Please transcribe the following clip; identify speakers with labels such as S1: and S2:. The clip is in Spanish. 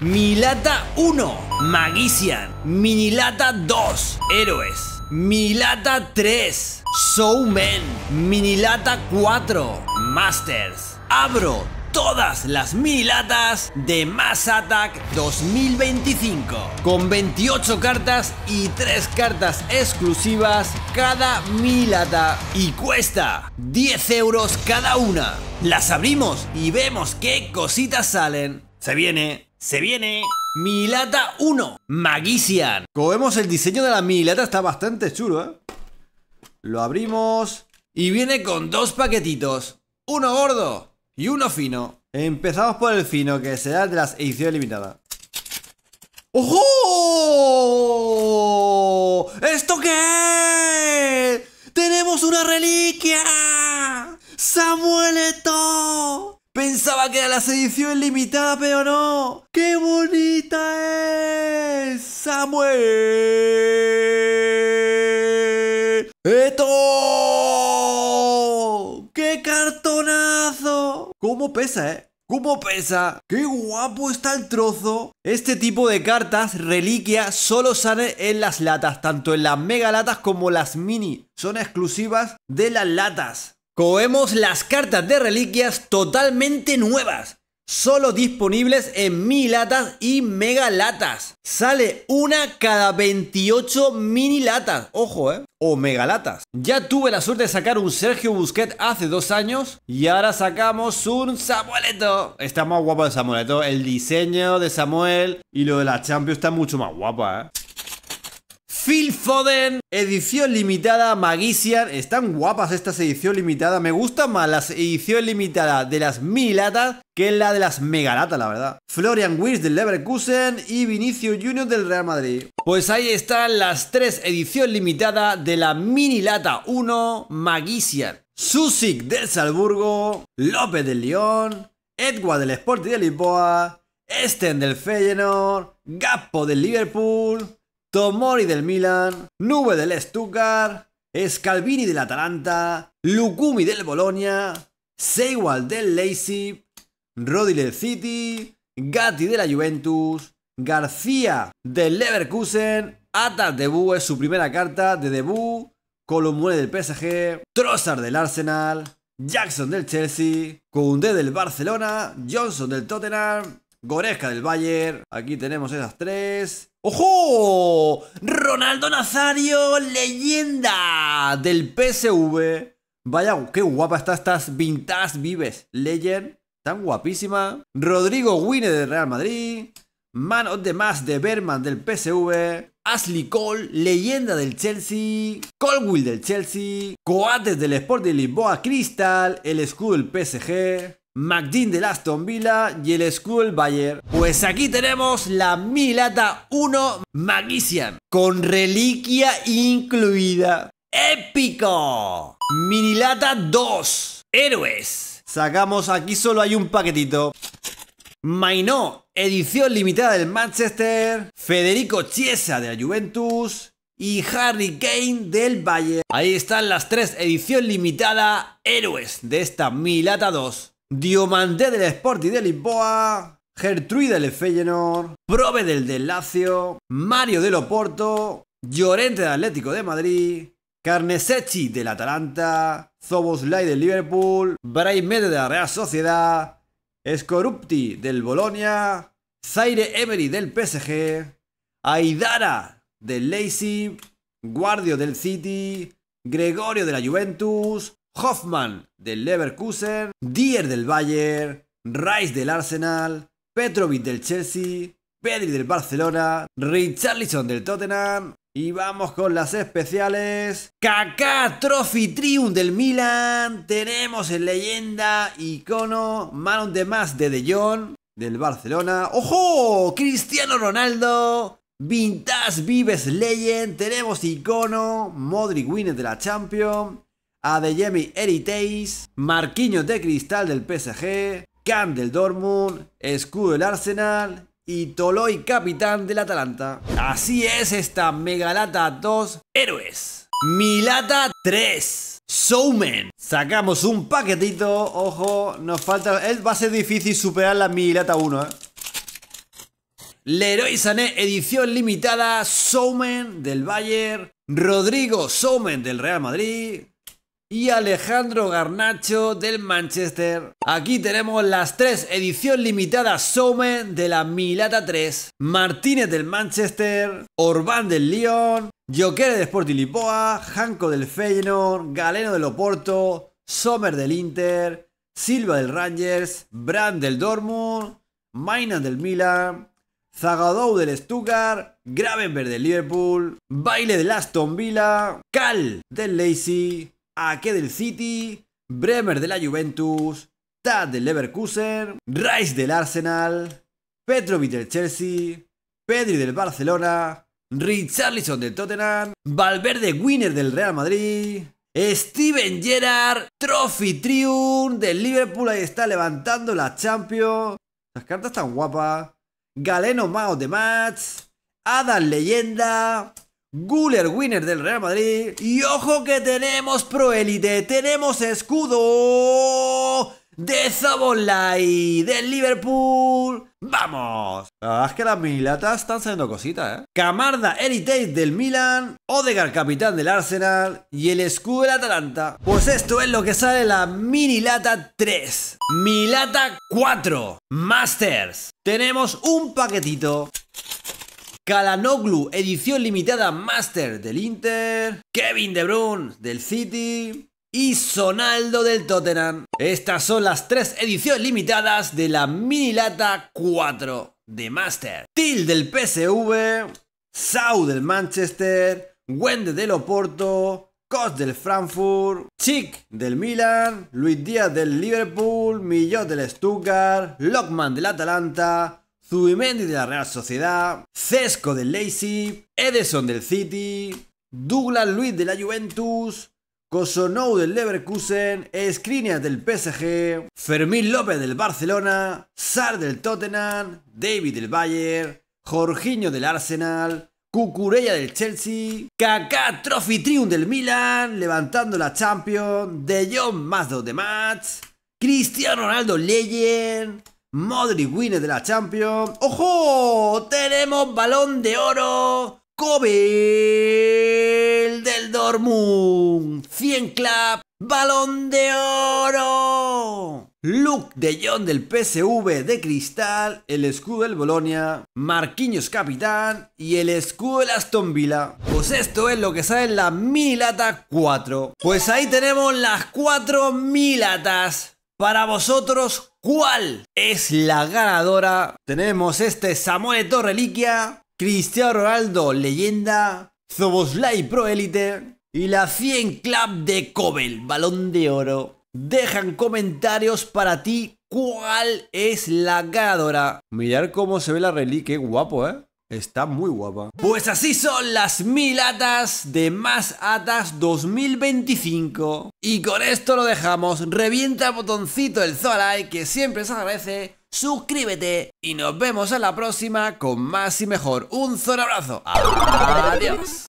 S1: Milata 1, Magician. Minilata 2, Héroes. Minilata 3, Showmen. Minilata 4, Masters. Abro todas las Milatas de Mass Attack 2025, con 28 cartas y 3 cartas exclusivas cada milata y cuesta 10 euros cada una. Las abrimos y vemos qué cositas salen. Se viene se viene Milata 1, Magician. Como vemos el diseño de la Milata está bastante chulo, ¿eh? Lo abrimos y viene con dos paquetitos. Uno gordo y uno fino. Empezamos por el fino, que será el de las ediciones limitadas. ¡Ojo! ¿Esto qué es? ¡Tenemos una reliquia! ¡Samuelito! Pensaba que era la edición limitada, pero no. ¡Qué bonita es Samuel! ¡Eto! ¡Qué cartonazo! ¿Cómo pesa, eh? ¿Cómo pesa? ¡Qué guapo está el trozo! Este tipo de cartas, reliquias, solo salen en las latas, tanto en las mega latas como las mini. Son exclusivas de las latas. Coemos las cartas de reliquias totalmente nuevas. Solo disponibles en mil latas y mega latas. Sale una cada 28 mini latas. Ojo, ¿eh? O mega latas. Ya tuve la suerte de sacar un Sergio Busquets hace dos años. Y ahora sacamos un Samueleto. Está más guapo el Samueleto. El diseño de Samuel y lo de la Champions está mucho más guapa, ¿eh? Phil Foden, edición limitada, Magician. Están guapas estas Edición Limitada Me gustan más las Edición limitadas de las latas que la de las megalatas, la verdad. Florian Wirtz del Leverkusen y Vinicio Junior del Real Madrid. Pues ahí están las tres ediciones Limitada de la mini lata 1 Magician. Susik del Salzburgo, López del León. Edward del Sporting de Lisboa, Esten del Feyenoord, Gappo del Liverpool, Tomori del Milan, Nube del Stuttgart, Scalvini del Atalanta, Lukumi del Bolonia, Seywald del Leipzig, Rodi del City, Gatti de la Juventus, García del Leverkusen, Atas de es su primera carta de debut, Colomone del PSG, Trossard del Arsenal, Jackson del Chelsea, Koundé del Barcelona, Johnson del Tottenham, Goresca del Bayern. Aquí tenemos esas tres. ¡Ojo! Ronaldo Nazario, leyenda del PSV. Vaya, qué guapa está estas Vintage Vives Legend. Tan guapísima. Rodrigo Wine del Real Madrid. Man of the de Berman del PSV. Ashley Cole, leyenda del Chelsea. Colwill del Chelsea. Coates del Sport de Lisboa Crystal. El escudo del PSG. McDean de Aston Villa y el School Bayer. Pues aquí tenemos la Milata 1 Magician, con reliquia incluida. ¡Épico! Minilata 2, héroes. Sacamos aquí solo hay un paquetito. Mainó, edición limitada del Manchester. Federico Chiesa de la Juventus. Y Harry Kane del Bayer Ahí están las tres edición limitada héroes de esta Milata 2. Diomandé del Sporting de Lisboa, Gertrude del Feyenoord, Prove del del Lazio, Mario del Oporto, Llorente del Atlético de Madrid, Carnesechi del Atalanta, Lai del Liverpool, Braimede de la Real Sociedad, Scorupti del Bolonia, Zaire Emery del PSG, Aidara del Leipzig, Guardio del City, Gregorio de la Juventus, Hoffman del Leverkusen, Dier del Bayern, Rice del Arsenal, Petrovic del Chelsea, Pedri del Barcelona, Richarlison del Tottenham. Y vamos con las especiales. Kaká Trophy Triumph del Milan. Tenemos en leyenda, icono, Maron de Más de De Jong del Barcelona. ¡Ojo! Cristiano Ronaldo. Vintage Vives Legend. Tenemos icono. Modric Winner de la Champions. Adeyemi Eriteis, Marquinhos de Cristal del PSG, Khan del Dortmund, Escudo del Arsenal y Toloy capitán del Atalanta. Así es esta Megalata 2 Héroes. Milata 3 Soumen. Sacamos un paquetito, ojo, nos falta... va a ser difícil superar la Milata 1, ¿eh? Leroy Sané, edición limitada, Soumen del Bayern, Rodrigo Soumen del Real Madrid, y Alejandro Garnacho del Manchester. Aquí tenemos las tres edición limitadas Somen de la Milata 3, Martínez del Manchester, Orbán del Lyon, Joker del Sporting Lisboa, Hanco del Feyenoord, Galeno del Oporto, Sommer del Inter, Silva del Rangers, Brand del Dortmund, Mainan del Milan, Zagadou del Stuttgart, Gravenberg del Liverpool, Baile del Aston Villa, Cal del Lacey, Ake del City, Bremer de la Juventus, Tad del Leverkusen, Rice del Arsenal, Petrovic del Chelsea, Pedri del Barcelona, Richarlison del Tottenham, Valverde Winner del Real Madrid, Steven Gerrard, Trophy Triumph del Liverpool, ahí está levantando la Champions. Las cartas están guapas. Galeno Mao de match, Adam Leyenda, Guller winner del Real Madrid. Y ojo que tenemos Proelite, tenemos escudo de sabolai del Liverpool. ¡Vamos! La es que las minilatas están saliendo cositas, ¿eh? Camarda Elite del Milan, Odegaard capitán del Arsenal y el escudo del Atalanta. Pues esto es lo que sale en la minilata 3. milata 4. Masters. Tenemos un paquetito Kalanoglu, edición limitada Master del Inter, Kevin De Bruyne del City y Sonaldo del Tottenham. Estas son las tres ediciones limitadas de la Mini Lata 4 de Master. Til del PSV, Sau del Manchester, Wende del Oporto, Cos del Frankfurt, Chick del Milan, Luis Díaz del Liverpool, Millot del Stuttgart, Lockman del Atalanta, Zubimendi de la Real Sociedad, Cesco del Leipzig, Edison del City, Douglas Luis de la Juventus, Cosonou del Leverkusen, Skriniar del PSG, Fermín López del Barcelona, Sar del Tottenham, David del Bayern, Jorginho del Arsenal, Cucurella del Chelsea, Kaká Trophy Triun del Milan, levantando la Champions, De Jong más dos de match, Cristiano Ronaldo Legend, Modric Winner de la Champions. ¡Ojo! Tenemos balón de oro. ¡COBEL del Dortmund. 100 clap. Balón de oro. Luke de Jong del PSV de Cristal, el escudo del Bolonia, Marquinhos capitán y el escudo del Aston Villa. Pues esto es lo que sale en la Milata 4. Pues ahí tenemos las 4 Milatas. Para vosotros, ¿cuál es la ganadora? Tenemos este Samuel Torreliquia Reliquia, Cristiano Ronaldo Leyenda, Zoboslai Pro Elite y la 100 Club de Cobel, Balón de Oro. Dejan comentarios para ti cuál es la ganadora. Mirar cómo se ve la reliquia, guapo, ¿eh? Está muy guapa. Pues así son las mil atas de Más Atas 2025. Y con esto lo dejamos. Revienta el botoncito del like que siempre se agradece. Suscríbete y nos vemos en la próxima con más y mejor. Un abrazo. Adiós.